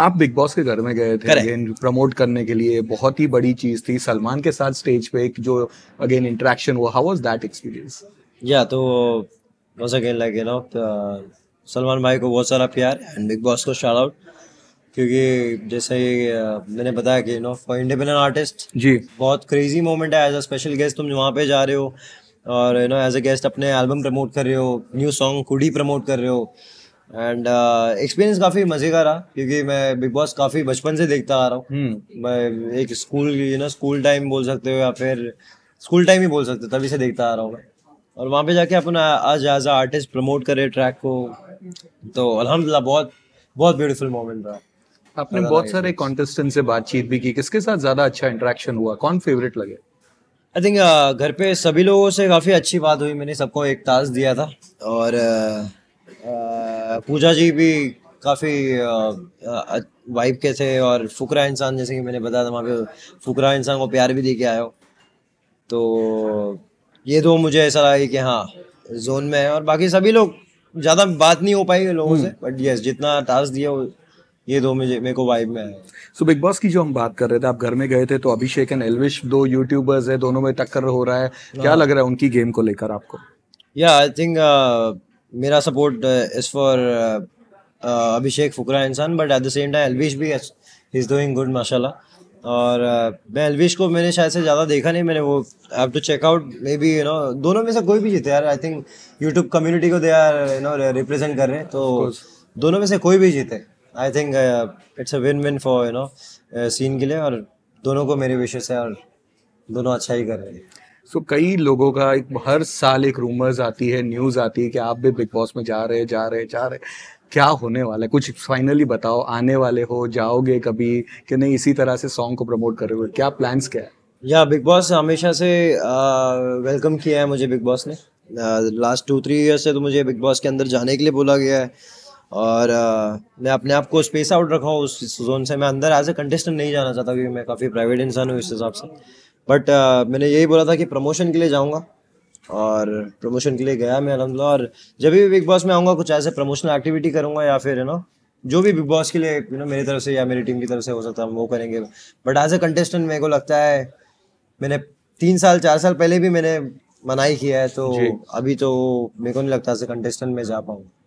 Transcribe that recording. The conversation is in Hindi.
आप बिग बॉस के घर में गए थे अगेन प्रमोट करने के लिए बहुत ही बड़ी चीज थी सलमान के साथ स्टेज पे एक जो अगेन इंटरेक्शन हुआ हाउ वाज दैट एक्सपीरियंस या तो was again like you know Salman भाई को बहुत सारा प्यार एंड बिग बॉस को शाउट आउट क्योंकि जैसे ही uh, मैंने बताया कि you know for independent artist जी बहुत क्रेजी मोमेंट है एज अ स्पेशल गेस्ट तुम वहां पे जा रहे हो और you know as a guest अपने एल्बम प्रमोट कर रहे हो न्यू सॉन्ग कुडी प्रमोट कर रहे हो एंड एक्सपीरियंस काफ़ी मज़े का रहा क्योंकि मैं बिग बॉस काफ़ी बचपन से देखता आ रहा हूँ हम्म। मैं एक school you know school time बोल सकते हो या फिर स्कूल टाइम ही बोल सकते हो तभी से देखता आ रहा हूँ मैं और वहाँ पे जाके अपना आज एज आर्टिस्ट प्रमोट करे ट्रैक को तो अलहमदिल्ला बहुत बहुत ब्यूटीफुल मोमेंट रहा आपने बहुत सारे कॉन्टेस्टेंट से बातचीत भी की किसके साथ ज़्यादा अच्छा इंटरेक्शन हुआ कौन फेवरेट लगे आई थिंक uh, घर पे सभी लोगों से काफ़ी अच्छी बात हुई मैंने सबको एक ताज दिया था और uh, पूजा जी भी काफ़ी वाइब के थे और फुकरा इंसान जैसे कि मैंने बताया था वहाँ पे फुकरा इंसान को प्यार भी दे के आया हो तो ये दो मुझे ऐसा लगा कि हाँ जोन में है और बाकी सभी लोग ज़्यादा बात नहीं हो पाई लोगों से बट हम्म। यस जितना टास्क दिया ये दो मुझे मेरे को वाइब में है सो बिग बॉस की जो हम बात कर रहे थे आप घर में गए थे तो अभिषेक एंड एलविश दो यूट्यूबर्स है दोनों में टक्कर हो रहा है क्या हाँ। लग रहा है उनकी गेम को लेकर आपको या आई थिंक मेरा सपोर्ट इज़ फॉर अभिषेक फुकरा इंसान but at the same time Elvish भी इज़ डूइंग गुड माशाल्लाह और uh, मैं एलविश को मैंने शायद से ज़्यादा देखा नहीं मैंने वो have to check out maybe you know दोनों में से कोई भी जीते यार आई थिंक यूट्यूब कम्युनिटी को they are you know represent कर रहे हैं तो दोनों में से कोई भी जीते I think it's a win win for you know scene के लिए और दोनों को मेरी विशेष है और दोनों अच्छा ही कर रहे हैं सो so, कई लोगों का एक हर साल एक रूमर्स आती है न्यूज़ आती है कि आप भी बिग बॉस में जा रहे जा रहे जा रहे क्या होने वाला है कुछ फाइनली बताओ आने वाले हो जाओगे कभी कि नहीं इसी तरह से सॉन्ग को प्रमोट करोगे क्या प्लान्स क्या है या बिग बॉस हमेशा से वेलकम किया है मुझे बिग बॉस ने लास्ट टू थ्री ईयर से तो मुझे बिग बॉस के अंदर जाने के लिए बोला गया है और आ, मैं अपने आप को स्पेस आउट रखा हूँ उस जोन से मैं अंदर एज ए कंटेस्टेंट नहीं जाना चाहता क्योंकि मैं काफ़ी प्राइवेट इंसान हूँ इस हिसाब से बट uh, मैंने यही बोला था कि प्रमोशन के लिए जाऊंगा और प्रमोशन के लिए गया मैं अलहमदिल्ला और जब भी बिग बॉस में आऊँगा कुछ ऐसे प्रमोशनल एक्टिविटी करूँगा या फिर यू नो जो भी बिग बॉस के लिए यू नो मेरी तरफ से या मेरी टीम की तरफ से हो सकता है वो करेंगे बट एज ए कंटेस्टेंट मेरे को लगता है मैंने तीन साल चार साल पहले भी मैंने मनाई किया है तो अभी तो मेरे को नहीं लगता कंटेस्टेंट में जा पाऊंगा